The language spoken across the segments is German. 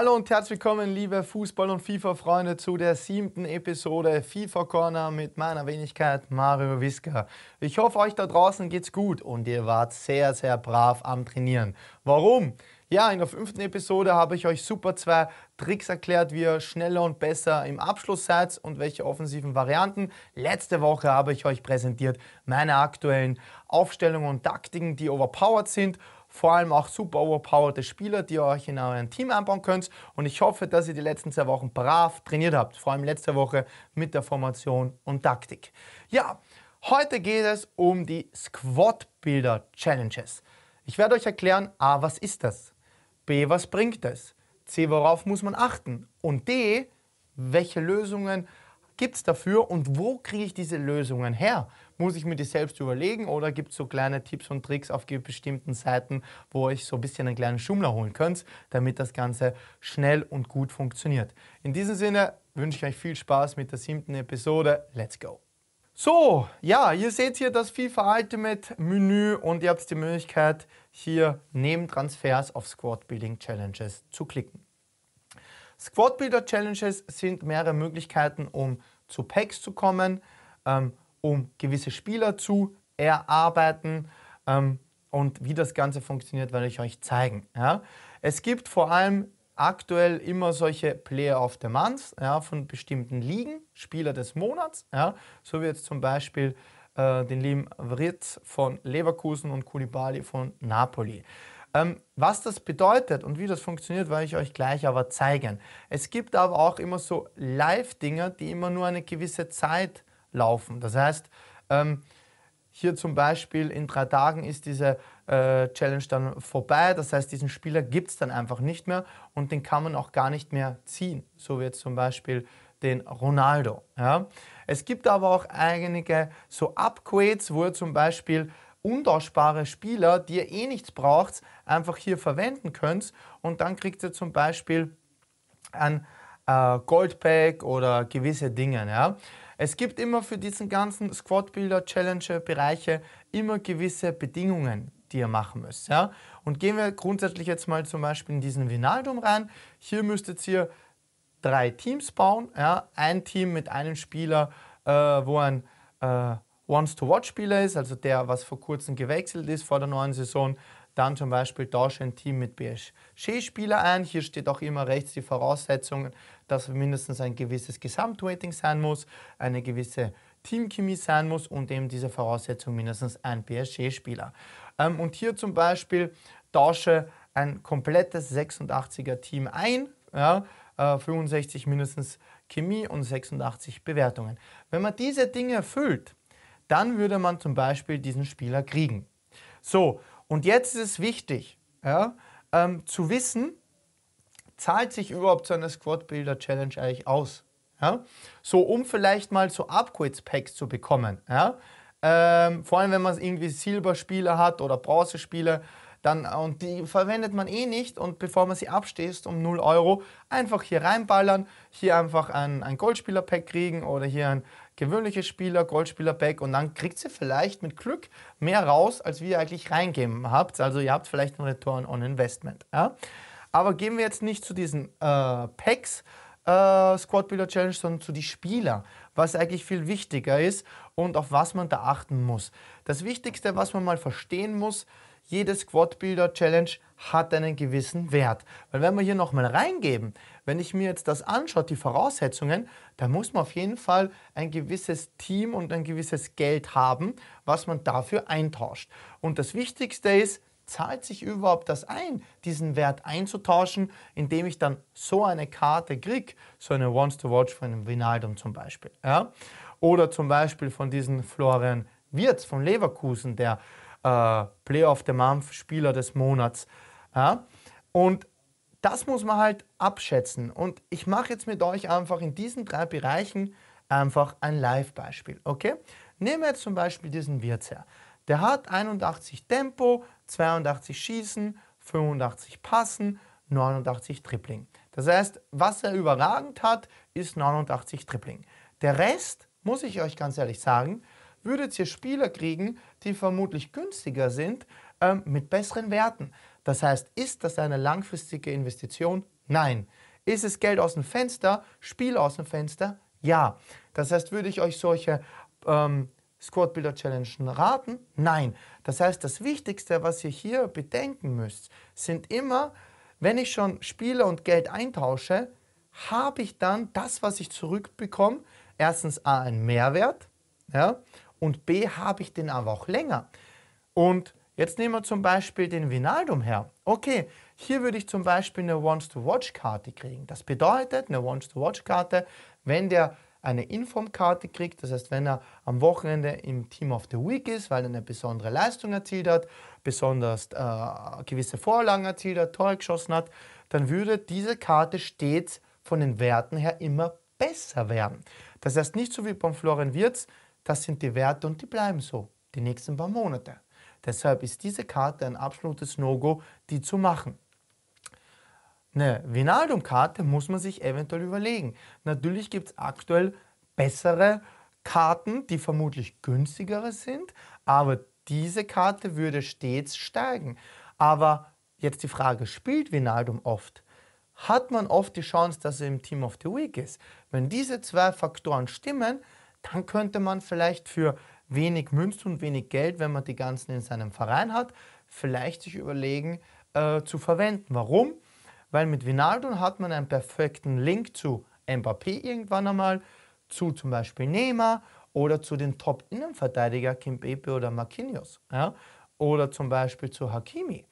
Hallo und herzlich willkommen, liebe Fußball- und FIFA-Freunde, zu der siebten Episode FIFA Corner mit meiner Wenigkeit Mario Wiska. Ich hoffe, euch da draußen geht's gut und ihr wart sehr, sehr brav am Trainieren. Warum? Ja, in der fünften Episode habe ich euch super zwei Tricks erklärt, wie ihr schneller und besser im Abschluss seid und welche offensiven Varianten. Letzte Woche habe ich euch präsentiert meine aktuellen Aufstellungen und Taktiken, die overpowered sind vor allem auch super overpowerte Spieler, die ihr euch in euren Team einbauen könnt. Und ich hoffe, dass ihr die letzten zwei Wochen brav trainiert habt, vor allem letzte Woche mit der Formation und Taktik. Ja, heute geht es um die Squad Builder Challenges. Ich werde euch erklären, a, was ist das? b, was bringt es? c, worauf muss man achten? Und d, welche Lösungen gibt es dafür und wo kriege ich diese Lösungen her? Muss ich mir die selbst überlegen oder gibt es so kleine Tipps und Tricks auf bestimmten Seiten, wo ich so ein bisschen einen kleinen Schummler holen könnt, damit das Ganze schnell und gut funktioniert? In diesem Sinne wünsche ich euch viel Spaß mit der siebten Episode. Let's go! So, ja, ihr seht hier das FIFA Ultimate Menü und ihr habt die Möglichkeit, hier neben Transfers auf Squad Building Challenges zu klicken. Squad Builder Challenges sind mehrere Möglichkeiten, um zu Packs zu kommen. Ähm, um gewisse Spieler zu erarbeiten. Ähm, und wie das Ganze funktioniert, werde ich euch zeigen. Ja. Es gibt vor allem aktuell immer solche Player of the Month ja, von bestimmten Ligen, Spieler des Monats, ja, so wie jetzt zum Beispiel äh, den lieben Vritz von Leverkusen und Kulibali von Napoli. Ähm, was das bedeutet und wie das funktioniert, werde ich euch gleich aber zeigen. Es gibt aber auch immer so Live-Dinger, die immer nur eine gewisse Zeit laufen. Das heißt, ähm, hier zum Beispiel in drei Tagen ist diese äh, Challenge dann vorbei. Das heißt, diesen Spieler gibt es dann einfach nicht mehr und den kann man auch gar nicht mehr ziehen. So wie jetzt zum Beispiel den Ronaldo. Ja. Es gibt aber auch einige so Upgrades, wo ihr zum Beispiel untauschbare Spieler, die ihr eh nichts braucht, einfach hier verwenden könnt und dann kriegt ihr zum Beispiel ein äh, Goldpack oder gewisse Dinge. Ja. Es gibt immer für diesen ganzen Squad-Builder, Challenger, Bereiche immer gewisse Bedingungen, die ihr machen müsst. Ja? Und gehen wir grundsätzlich jetzt mal zum Beispiel in diesen Vinaldum rein. Hier müsstet ihr drei Teams bauen. Ja? Ein Team mit einem Spieler, äh, wo ein äh, Once-to-Watch-Spieler ist, also der, was vor kurzem gewechselt ist vor der neuen Saison. Dann zum Beispiel tausche ein Team mit bsg spieler ein. Hier steht auch immer rechts die Voraussetzung, dass mindestens ein gewisses Gesamtrating sein muss, eine gewisse Teamchemie sein muss und eben diese Voraussetzung mindestens ein bsg spieler Ähm, und hier zum Beispiel tausche ein komplettes 86er-Team ein, ja, äh, 65 mindestens Chemie und 86 Bewertungen. Wenn man diese Dinge erfüllt, dann würde man zum Beispiel diesen Spieler kriegen. So, und jetzt ist es wichtig ja, ähm, zu wissen, zahlt sich überhaupt so eine Squad Builder Challenge eigentlich aus? Ja? So, um vielleicht mal so Upgrades Packs zu bekommen. Ja? Ähm, vor allem, wenn man irgendwie Silberspiele hat oder Bronzespiele, dann, und die verwendet man eh nicht. Und bevor man sie abstößt um 0 Euro, einfach hier reinballern, hier einfach ein, ein Goldspieler-Pack kriegen oder hier ein gewöhnliche Spieler, Goldspieler, Back und dann kriegt sie vielleicht mit Glück mehr raus, als wir eigentlich reingeben habt. Also ihr habt vielleicht einen Return on Investment. Ja? Aber gehen wir jetzt nicht zu diesen äh, Packs, äh, Squad Builder Challenge, sondern zu den Spielern, was eigentlich viel wichtiger ist und auf was man da achten muss. Das Wichtigste, was man mal verstehen muss, jede Squad Builder Challenge hat einen gewissen Wert. Weil wenn wir hier nochmal reingeben, wenn ich mir jetzt das anschaue, die Voraussetzungen, da muss man auf jeden Fall ein gewisses Team und ein gewisses Geld haben, was man dafür eintauscht. Und das Wichtigste ist, zahlt sich überhaupt das ein, diesen Wert einzutauschen, indem ich dann so eine Karte kriege, so eine Wants to Watch von einem Vinaldum zum Beispiel. Ja? Oder zum Beispiel von diesem Florian Wirz von Leverkusen, der äh, Player of the Month, Spieler des Monats. Ja? Und das muss man halt abschätzen. Und ich mache jetzt mit euch einfach in diesen drei Bereichen einfach ein Live-Beispiel. Okay? Nehmen wir jetzt zum Beispiel diesen Wirtsherr. Der hat 81 Tempo, 82 Schießen, 85 Passen, 89 Tripling. Das heißt, was er überragend hat, ist 89 Tripling. Der Rest, muss ich euch ganz ehrlich sagen, würdet ihr Spieler kriegen, die vermutlich günstiger sind, ähm, mit besseren Werten. Das heißt, ist das eine langfristige Investition? Nein. Ist es Geld aus dem Fenster? Spiel aus dem Fenster? Ja. Das heißt, würde ich euch solche ähm, Squad Builder Challenge raten? Nein. Das heißt, das Wichtigste, was ihr hier bedenken müsst, sind immer, wenn ich schon spiele und Geld eintausche, habe ich dann das, was ich zurückbekomme, erstens A, einen Mehrwert ja, und B, habe ich den aber auch länger. Und Jetzt nehmen wir zum Beispiel den Vinaldum her. Okay, hier würde ich zum Beispiel eine Wants-to-Watch-Karte kriegen. Das bedeutet, eine Wants-to-Watch-Karte, wenn der eine Inform-Karte kriegt, das heißt, wenn er am Wochenende im Team of the Week ist, weil er eine besondere Leistung erzielt hat, besonders äh, gewisse Vorlagen erzielt hat, Tor geschossen hat, dann würde diese Karte stets von den Werten her immer besser werden. Das heißt, nicht so wie beim Florian Wirtz, das sind die Werte und die bleiben so die nächsten paar Monate. Deshalb ist diese Karte ein absolutes No-Go, die zu machen. Eine Vinaldum-Karte muss man sich eventuell überlegen. Natürlich gibt es aktuell bessere Karten, die vermutlich günstigere sind, aber diese Karte würde stets steigen. Aber jetzt die Frage, spielt Vinaldum oft? Hat man oft die Chance, dass er im Team of the Week ist? Wenn diese zwei Faktoren stimmen, dann könnte man vielleicht für wenig Münzen und wenig Geld, wenn man die ganzen in seinem Verein hat, vielleicht sich überlegen äh, zu verwenden. Warum? Weil mit Vinaldo hat man einen perfekten Link zu Mbappé irgendwann einmal, zu zum Beispiel Neymar oder zu den Top-Innenverteidiger Kimpepe oder Marquinhos ja? oder zum Beispiel zu Hakimi.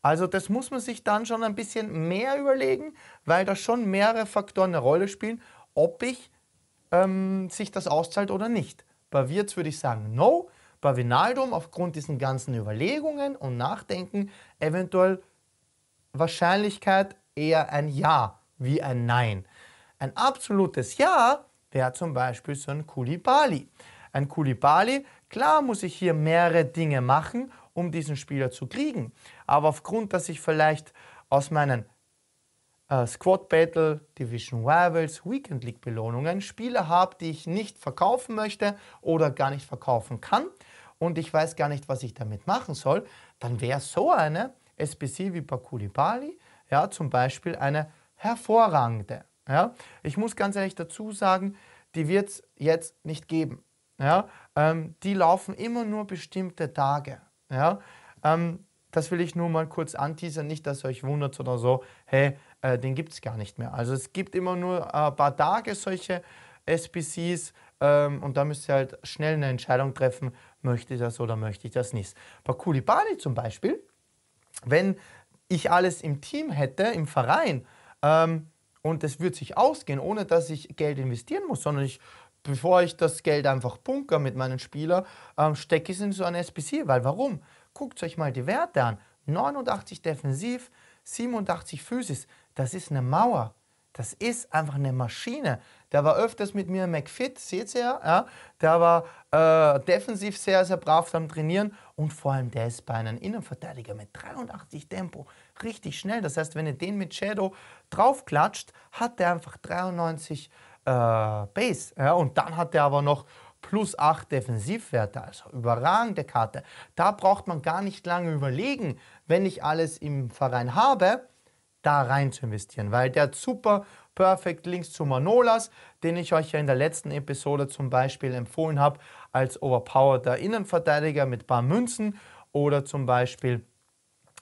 Also das muss man sich dann schon ein bisschen mehr überlegen, weil da schon mehrere Faktoren eine Rolle spielen, ob ich ähm, sich das auszahlt oder nicht. Bei Wirtz würde ich sagen, no. Bei Vinaldum aufgrund diesen ganzen Überlegungen und Nachdenken eventuell Wahrscheinlichkeit eher ein Ja wie ein Nein. Ein absolutes Ja wäre zum Beispiel so ein Kulibali. Ein Kulibali, klar muss ich hier mehrere Dinge machen, um diesen Spieler zu kriegen. Aber aufgrund, dass ich vielleicht aus meinen äh, Squad Battle, Division Rivals, Weekend League Belohnungen Spiele habe, die ich nicht verkaufen möchte oder gar nicht verkaufen kann und ich weiß gar nicht, was ich damit machen soll, dann wäre so eine SBC wie Bakuli Bali ja, zum Beispiel eine hervorragende. Ja. Ich muss ganz ehrlich dazu sagen, die wird es jetzt nicht geben. Ja. Ähm, die laufen immer nur bestimmte Tage. Ja. Ähm, das will ich nur mal kurz anteasern, nicht, dass ihr euch wundert oder so, hey, äh, den gibt es gar nicht mehr. Also es gibt immer nur äh, ein paar Tage solche SBCs ähm, und da müsst ihr halt schnell eine Entscheidung treffen, möchte ich das oder möchte ich das nicht. Bei Kulibali zum Beispiel, wenn ich alles im Team hätte, im Verein, ähm, und es würde sich ausgehen, ohne dass ich Geld investieren muss, sondern ich, bevor ich das Geld einfach bunker mit meinen Spielern, ähm, stecke ich es in so ein SBC. Weil warum? Guckt euch mal die Werte an. 89 defensiv, 87 physisch das ist eine Mauer. Das ist einfach eine Maschine. Der war öfters mit mir McFit, seht ihr ja. Der war äh, defensiv sehr, sehr brav am Trainieren und vor allem der ist bei einem Innenverteidiger mit 83 Tempo richtig schnell. Das heißt, wenn ihr den mit Shadow draufklatscht, hat der einfach 93 äh, Base. Ja? Und dann hat der aber noch plus 8 Defensivwerte, also überragende Karte. Da braucht man gar nicht lange überlegen, wenn ich alles im Verein habe da rein zu investieren, weil der Super Perfect Links zu Manolas, den ich euch ja in der letzten Episode zum Beispiel empfohlen habe, als overpowerter Innenverteidiger mit paar Münzen oder zum Beispiel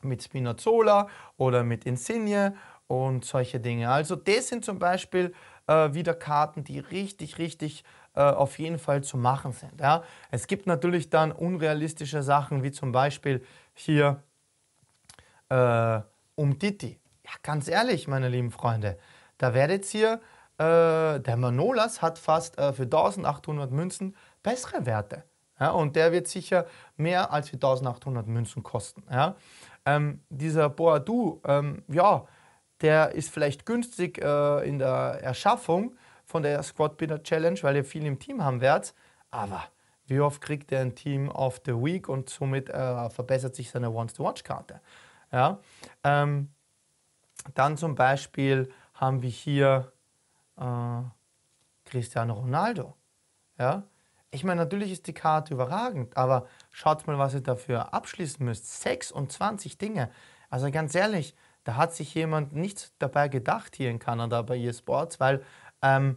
mit Spinazzola oder mit Insigne und solche Dinge. Also das sind zum Beispiel äh, wieder Karten, die richtig, richtig äh, auf jeden Fall zu machen sind. Ja? Es gibt natürlich dann unrealistische Sachen, wie zum Beispiel hier äh, um Titi. Ja, ganz ehrlich, meine lieben Freunde, da werdet ihr, äh, der Manolas hat fast äh, für 1800 Münzen bessere Werte. Ja, und der wird sicher mehr als für 1800 Münzen kosten. Ja. Ähm, dieser Boadu, ähm, ja, der ist vielleicht günstig äh, in der Erschaffung von der Squad Builder Challenge, weil ihr viel im Team haben werdet, aber wie oft kriegt er ein Team of the Week und somit äh, verbessert sich seine Once-to-Watch-Karte. Ja? Ähm, dann zum Beispiel haben wir hier äh, Cristiano Ronaldo. Ja? Ich meine, natürlich ist die Karte überragend, aber schaut mal, was ihr dafür abschließen müsst. 26 Dinge. Also ganz ehrlich, da hat sich jemand nichts dabei gedacht hier in Kanada bei eSports, weil ähm,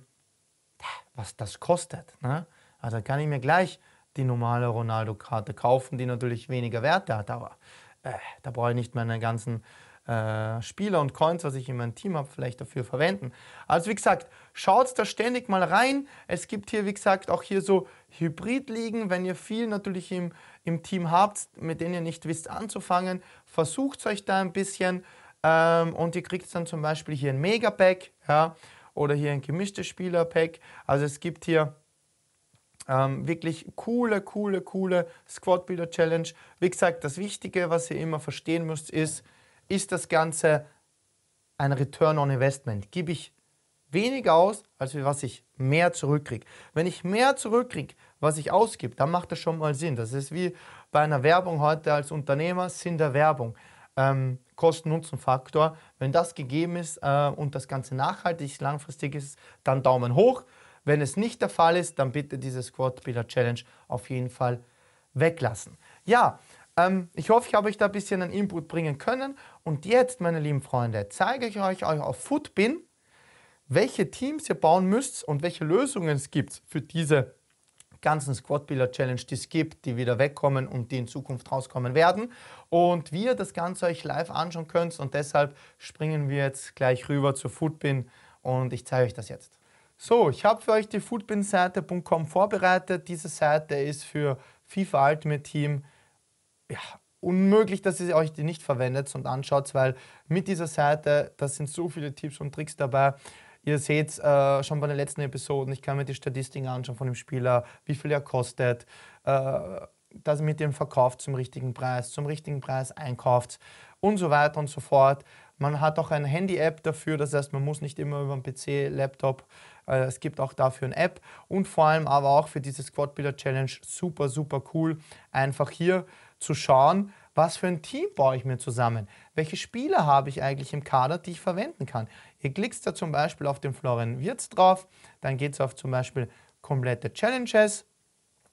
was das kostet. Ne? Also kann ich mir gleich die normale Ronaldo-Karte kaufen, die natürlich weniger Werte hat, aber äh, da brauche ich nicht meine ganzen äh, Spieler und Coins, was ich in meinem Team habe, vielleicht dafür verwenden. Also wie gesagt, schaut da ständig mal rein. Es gibt hier, wie gesagt, auch hier so Hybrid-Ligen, wenn ihr viel natürlich im, im Team habt, mit denen ihr nicht wisst anzufangen, versucht euch da ein bisschen ähm, und ihr kriegt dann zum Beispiel hier ein Mega-Pack ja, oder hier ein gemischtes Spieler-Pack. Also es gibt hier ähm, wirklich coole, coole, coole Squad Builder Challenge. Wie gesagt, das Wichtige, was ihr immer verstehen müsst, ist, ist das Ganze ein Return on Investment. Gib ich weniger aus, als was ich mehr zurückkriege. Wenn ich mehr zurückkriege, was ich ausgib, dann macht das schon mal Sinn. Das ist wie bei einer Werbung heute als Unternehmer, Sinn der Werbung. Ähm, Kosten-Nutzen-Faktor. Wenn das gegeben ist äh, und das Ganze nachhaltig, langfristig ist, dann Daumen hoch. Wenn es nicht der Fall ist, dann bitte diese Squad Builder Challenge auf jeden Fall weglassen. Ja, ähm, ich hoffe, ich habe euch da ein bisschen einen Input bringen können. Und jetzt, meine lieben Freunde, zeige ich euch, euch auf Footbin, welche Teams ihr bauen müsst und welche Lösungen es gibt für diese ganzen Squad Builder Challenge, die es gibt, die wieder wegkommen und die in Zukunft rauskommen werden. Und wie ihr das Ganze euch live anschauen könnt. Und deshalb springen wir jetzt gleich rüber zur Footbin und ich zeige euch das jetzt. So, ich habe für euch die foodbinseite.com vorbereitet. Diese Seite ist für FIFA Ultimate Team ja, unmöglich, dass ihr euch die nicht verwendet und anschaut, weil mit dieser Seite, da sind so viele Tipps und Tricks dabei. Ihr seht äh, schon bei den letzten Episoden, ich kann mir die Statistiken anschauen von dem Spieler, wie viel er kostet, äh, dass ihr mit dem verkauft zum richtigen Preis, zum richtigen Preis einkauft und so weiter und so fort. Man hat auch eine Handy-App dafür, das heißt, man muss nicht immer über einen PC, Laptop, äh, es gibt auch dafür eine App und vor allem aber auch für diese Squad Builder Challenge super, super cool. Einfach hier zu schauen, was für ein Team baue ich mir zusammen? Welche Spieler habe ich eigentlich im Kader, die ich verwenden kann? Ihr klickt da zum Beispiel auf den Florian Wirtz drauf, dann geht es auf zum Beispiel komplette Challenges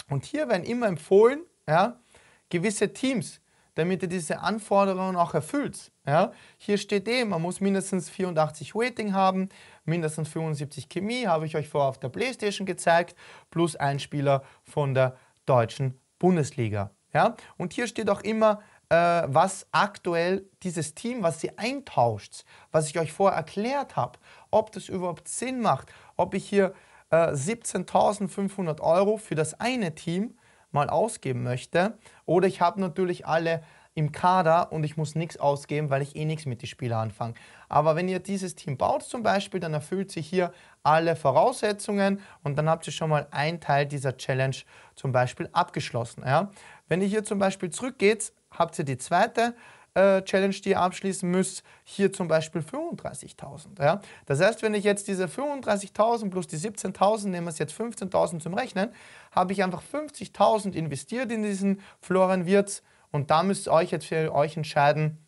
und hier werden immer empfohlen, ja, gewisse Teams, damit ihr diese Anforderungen auch erfüllt. Ja. Hier steht eben, eh, man muss mindestens 84 Rating haben, mindestens 75 Chemie, habe ich euch vorher auf der Playstation gezeigt, plus ein Spieler von der deutschen Bundesliga. Ja? Und hier steht auch immer, äh, was aktuell dieses Team, was sie eintauscht, was ich euch vorher erklärt habe, ob das überhaupt Sinn macht, ob ich hier äh, 17.500 Euro für das eine Team mal ausgeben möchte oder ich habe natürlich alle im Kader und ich muss nichts ausgeben, weil ich eh nichts mit den Spielern anfange. Aber wenn ihr dieses Team baut zum Beispiel, dann erfüllt sich hier alle Voraussetzungen und dann habt ihr schon mal einen Teil dieser Challenge zum Beispiel abgeschlossen. Ja? Wenn ihr hier zum Beispiel zurückgeht, habt ihr die zweite äh, Challenge, die ihr abschließen müsst, hier zum Beispiel 35.000. Ja? Das heißt, wenn ich jetzt diese 35.000 plus die 17.000, nehmen wir es jetzt 15.000 zum Rechnen, habe ich einfach 50.000 investiert in diesen Florian Wirtz und da müsst ihr euch jetzt für euch entscheiden,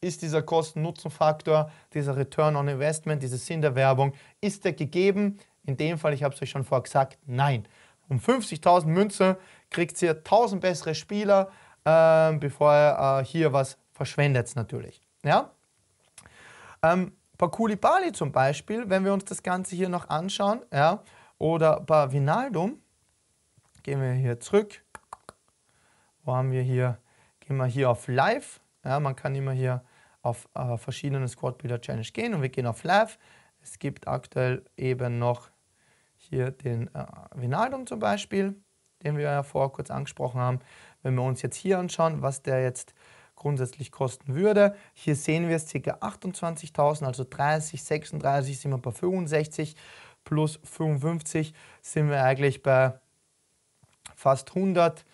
ist dieser Kosten-Nutzen-Faktor, dieser Return on Investment, dieser Sinn der Werbung, ist der gegeben? In dem Fall, ich habe es euch schon vorher gesagt, nein. Um 50.000 Münze kriegt ihr 1000 bessere Spieler, äh, bevor ihr äh, hier was verschwendet natürlich. Ja? Ähm, bei Koulibaly zum Beispiel, wenn wir uns das Ganze hier noch anschauen, ja, oder bei Vinaldum, gehen wir hier zurück, wo haben wir hier Gehen wir hier auf Live. Ja, man kann immer hier auf äh, verschiedene Squad Builder Challenge gehen und wir gehen auf Live. Es gibt aktuell eben noch hier den äh, Vinaldum zum Beispiel, den wir ja vorher kurz angesprochen haben. Wenn wir uns jetzt hier anschauen, was der jetzt grundsätzlich kosten würde. Hier sehen wir es ca. 28.000, also 30, 36 sind wir bei 65 plus 55 sind wir eigentlich bei fast 100.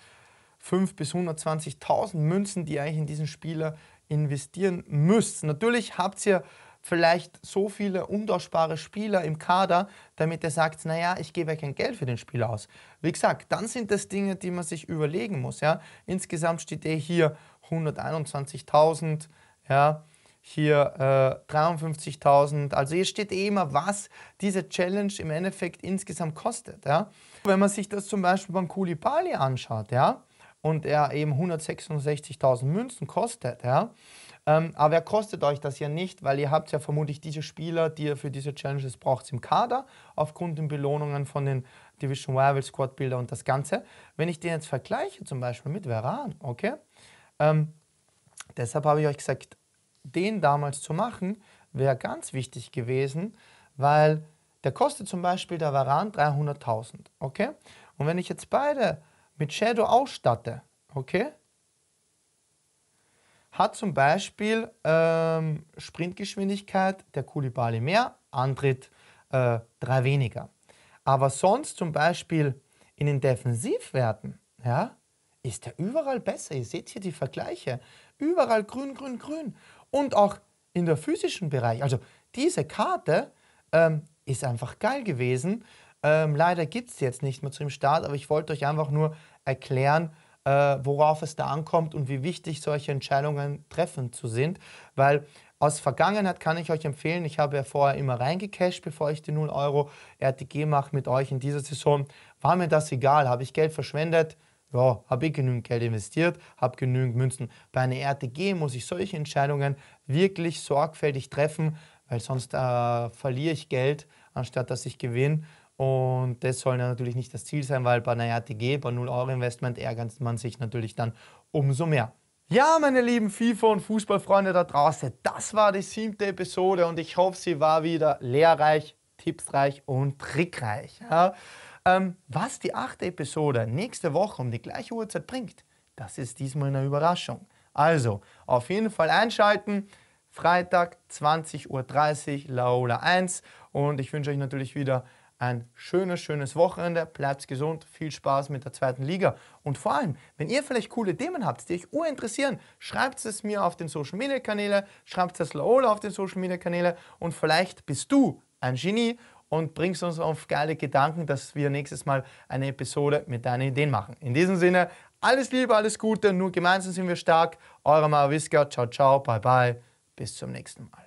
5 bis 120.000 Münzen, die ihr eigentlich in diesen Spieler investieren müsst. Natürlich habt ihr vielleicht so viele umtauschbare Spieler im Kader, damit ihr sagt, naja, ich gebe ja kein Geld für den Spieler aus. Wie gesagt, dann sind das Dinge, die man sich überlegen muss. Ja? Insgesamt steht er eh hier 121.000, ja? hier äh, 53.000. Also hier steht eh immer, was diese Challenge im Endeffekt insgesamt kostet. Ja? Wenn man sich das zum Beispiel beim Kulipali anschaut, ja, und er eben 166.000 Münzen kostet. Ja? Ähm, aber er kostet euch das ja nicht, weil ihr habt ja vermutlich diese Spieler, die ihr für diese Challenges braucht, im Kader, aufgrund der Belohnungen von den Division Rival Squad Builder und das Ganze. Wenn ich den jetzt vergleiche, zum Beispiel mit Veran, okay, ähm, deshalb habe ich euch gesagt, den damals zu machen, wäre ganz wichtig gewesen, weil der kostet zum Beispiel der Varan 300.000, okay? Und wenn ich jetzt beide mit Shadow ausstatte, okay, hat zum Beispiel ähm, Sprintgeschwindigkeit der Kulibali mehr, Antritt äh, drei weniger. Aber sonst zum Beispiel in den Defensivwerten, ja, ist er überall besser. Ihr seht hier die Vergleiche. Überall grün, grün, grün. Und auch in der physischen Bereich. Also diese Karte ähm, ist einfach geil gewesen. Ähm, leider gibt es jetzt nicht mehr zu dem Start, aber ich wollte euch einfach nur erklären, äh, worauf es da ankommt und wie wichtig solche Entscheidungen treffen zu sind, weil aus Vergangenheit kann ich euch empfehlen, ich habe ja vorher immer reingecashed, bevor ich die 0 Euro RTG mache mit euch in dieser Saison. War mir das egal? Habe ich Geld verschwendet? Ja, habe ich genügend Geld investiert, habe genügend Münzen. Bei einer RTG muss ich solche Entscheidungen wirklich sorgfältig treffen, weil sonst äh, verliere ich Geld, anstatt dass ich gewinne. Und das soll natürlich nicht das Ziel sein, weil bei einer RTG, bei 0 Euro Investment ärgert man sich natürlich dann umso mehr. Ja, meine lieben FIFA- und Fußballfreunde da draußen, das war die siebte Episode und ich hoffe, sie war wieder lehrreich, tippsreich und trickreich. Ja. Ähm, was die achte Episode nächste Woche um die gleiche Uhrzeit bringt, das ist diesmal eine Überraschung. Also, auf jeden Fall einschalten. Freitag 20.30 Uhr, Laola 1. Und ich wünsche euch natürlich wieder ein schönes, schönes Wochenende. Bleibt gesund, viel Spaß mit der zweiten Liga. Und vor allem, wenn ihr vielleicht coole Themen habt, die euch urinteressieren, schreibt es mir auf den Social Media Kanäle, schreibt es Laola auf den Social Media Kanäle und vielleicht bist du ein Genie und bringst uns auf geile Gedanken, dass wir nächstes Mal eine Episode mit deinen Ideen machen. In diesem Sinne, alles Liebe, alles Gute, nur gemeinsam sind wir stark. Eure Mara ciao, ciao, bye, bye, bis zum nächsten Mal.